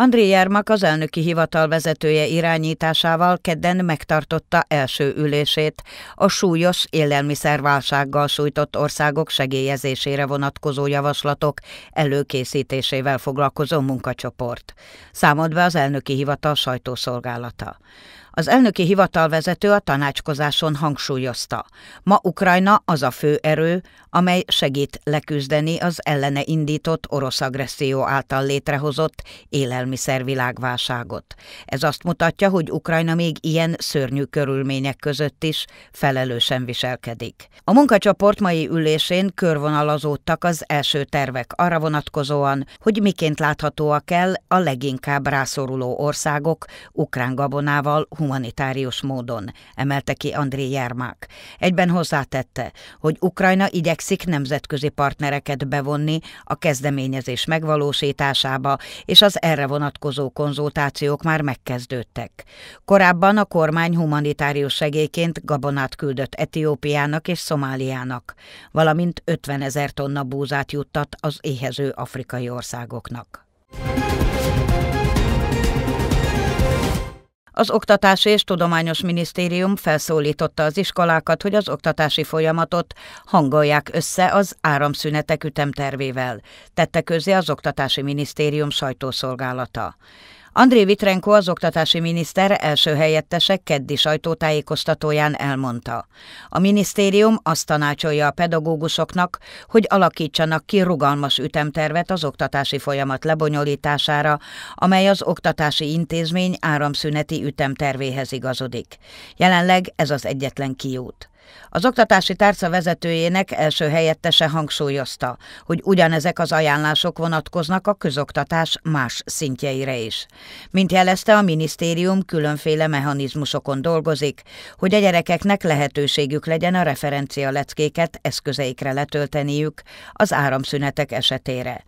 André Jermak az elnöki hivatal vezetője irányításával kedden megtartotta első ülését a súlyos élelmiszerválsággal sújtott országok segélyezésére vonatkozó javaslatok előkészítésével foglalkozó munkacsoport. Számolt be az elnöki hivatal sajtószolgálata. Az elnöki hivatalvezető a tanácskozáson hangsúlyozta. Ma Ukrajna az a fő erő, amely segít leküzdeni az ellene indított orosz agresszió által létrehozott élelmiszervilágválságot. Ez azt mutatja, hogy Ukrajna még ilyen szörnyű körülmények között is felelősen viselkedik. A munkacsoport mai ülésén körvonalazódtak az első tervek arra vonatkozóan, hogy miként láthatóak el a leginkább rászoruló országok ukrán gabonával humanitárius módon, emelte ki André Jermák. Egyben hozzátette, hogy Ukrajna igyekszik nemzetközi partnereket bevonni a kezdeményezés megvalósításába, és az erre vonatkozó konzultációk már megkezdődtek. Korábban a kormány humanitárius segélyként gabonát küldött Etiópiának és Szomáliának, valamint 50 ezer tonna búzát juttat az éhező afrikai országoknak. Az Oktatás és Tudományos Minisztérium felszólította az iskolákat, hogy az oktatási folyamatot hangolják össze az áramszünetek ütemtervével, tette közé az Oktatási Minisztérium sajtószolgálata. André Vitrenko az oktatási miniszter első helyettese keddi sajtótájékoztatóján elmondta. A minisztérium azt tanácsolja a pedagógusoknak, hogy alakítsanak ki rugalmas ütemtervet az oktatási folyamat lebonyolítására, amely az oktatási intézmény áramszüneti ütemtervéhez igazodik. Jelenleg ez az egyetlen kiút. Az oktatási tárca vezetőjének első helyettese hangsúlyozta, hogy ugyanezek az ajánlások vonatkoznak a közoktatás más szintjeire is. Mint jelezte, a minisztérium különféle mechanizmusokon dolgozik, hogy a gyerekeknek lehetőségük legyen a referencia leckéket eszközeikre letölteniük az áramszünetek esetére.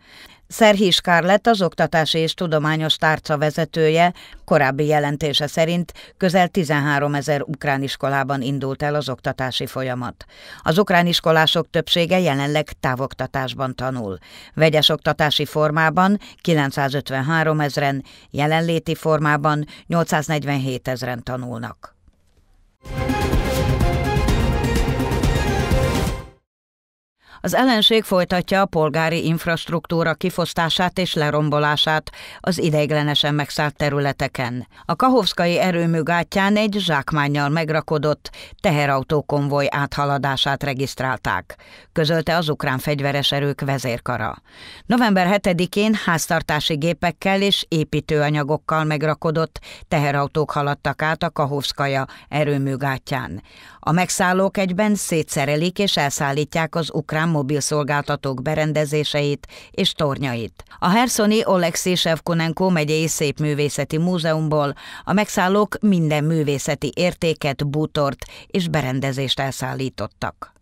Szerhis Kárlett az Oktatási és Tudományos Tárca vezetője korábbi jelentése szerint közel 13 ezer ukrán iskolában indult el az oktatási folyamat. Az ukrán iskolások többsége jelenleg távoktatásban tanul. Vegyes oktatási formában 953 ezeren, jelenléti formában 847 ezeren tanulnak. Az ellenség folytatja a polgári infrastruktúra kifosztását és lerombolását az ideiglenesen megszállt területeken. A Kahovszkai erőmű gátján egy zsákmányjal megrakodott teherautókonvoj áthaladását regisztrálták, közölte az ukrán fegyveres erők vezérkara. November 7-én háztartási gépekkel és építőanyagokkal megrakodott teherautók haladtak át a Kahovszkaja erőmű gátján. A megszállók egyben szétszerelik és elszállítják az ukrán mobil szolgáltatók berendezéseit és tornyait. A Herszoni Oleksij Sevkunenko megyei Művészeti múzeumból a megszállók minden művészeti értéket, bútort és berendezést elszállítottak.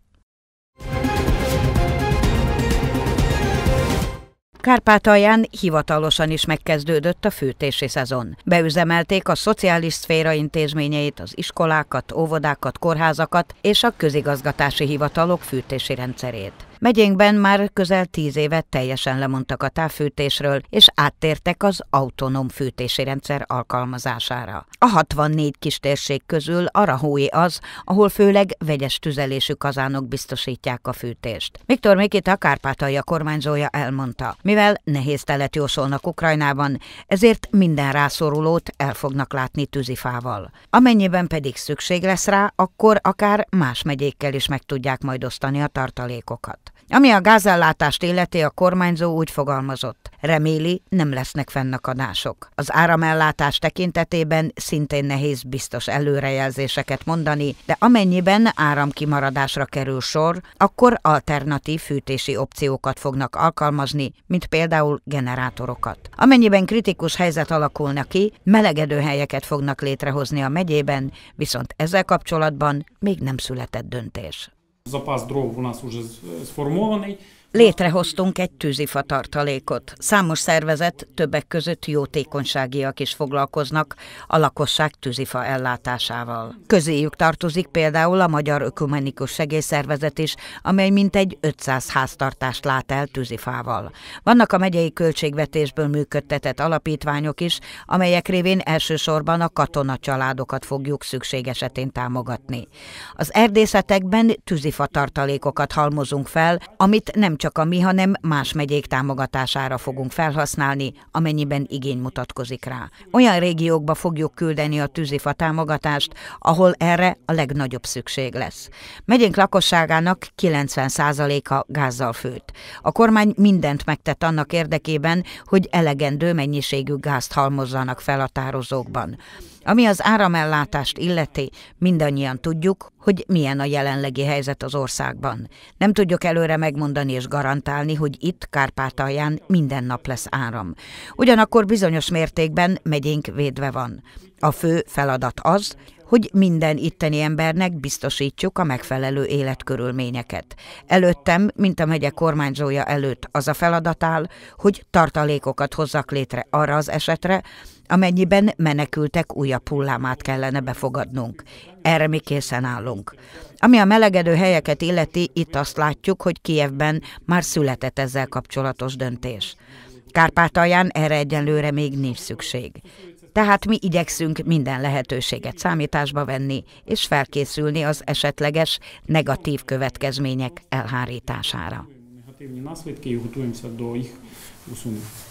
Kárpátalján hivatalosan is megkezdődött a fűtési szezon. Beüzemelték a szociális szféra intézményeit, az iskolákat, óvodákat, kórházakat és a közigazgatási hivatalok fűtési rendszerét. Megyénkben már közel tíz évet teljesen lemondtak a távfűtésről, és áttértek az autonóm fűtési rendszer alkalmazására. A 64 kistérség közül Arahói az, ahol főleg vegyes tüzelésű kazánok biztosítják a fűtést. Viktor a Kárpátalja kormányzója elmondta, mivel nehéz telet jósolnak Ukrajnában, ezért minden rászorulót el fognak látni tűzifával. Amennyiben pedig szükség lesz rá, akkor akár más megyékkel is meg tudják majd osztani a tartalékokat. Ami a gázellátást illeti, a kormányzó úgy fogalmazott. Reméli, nem lesznek fennakadások. Az áramellátás tekintetében szintén nehéz biztos előrejelzéseket mondani, de amennyiben áramkimaradásra kerül sor, akkor alternatív fűtési opciókat fognak alkalmazni, mint például generátorokat. Amennyiben kritikus helyzet alakulna ki, melegedő helyeket fognak létrehozni a megyében, viszont ezzel kapcsolatban még nem született döntés. запас дров у нас уже е, сформований. Létrehoztunk egy tűzifa tartalékot. Számos szervezet, többek között jótékonyságiak is foglalkoznak a lakosság tűzifa ellátásával. Közéjük tartozik például a Magyar Ökumenikus Segélyszervezet is, amely mintegy 500 háztartást lát el tűzifával. Vannak a megyei költségvetésből működtetett alapítványok is, amelyek révén elsősorban a katona családokat fogjuk szükség esetén támogatni. Az erdészetekben tűzifa tartalékokat halmozunk fel, amit nem csak a mi, hanem más megyék támogatására fogunk felhasználni, amennyiben igény mutatkozik rá. Olyan régiókba fogjuk küldeni a tűzifa támogatást, ahol erre a legnagyobb szükség lesz. Megyénk lakosságának 90%-a gázzal főtt. A kormány mindent megtett annak érdekében, hogy elegendő mennyiségű gázt halmozzanak fel a tározókban. Ami az áramellátást illeti, mindannyian tudjuk, hogy milyen a jelenlegi helyzet az országban. Nem tudjuk előre megmondani és garantálni, hogy itt, Kárpátalján minden nap lesz áram. Ugyanakkor bizonyos mértékben megyénk védve van. A fő feladat az, hogy minden itteni embernek biztosítjuk a megfelelő életkörülményeket. Előttem, mint a megye kormányzója előtt az a feladat áll, hogy tartalékokat hozzak létre arra az esetre, amennyiben menekültek újabb hullámát kellene befogadnunk. Erre mi készen állunk. Ami a melegedő helyeket illeti, itt azt látjuk, hogy Kijevben már született ezzel kapcsolatos döntés. Kárpátalján erre egyenlőre még nincs szükség. Tehát mi igyekszünk minden lehetőséget számításba venni, és felkészülni az esetleges negatív következmények elhárítására. Hát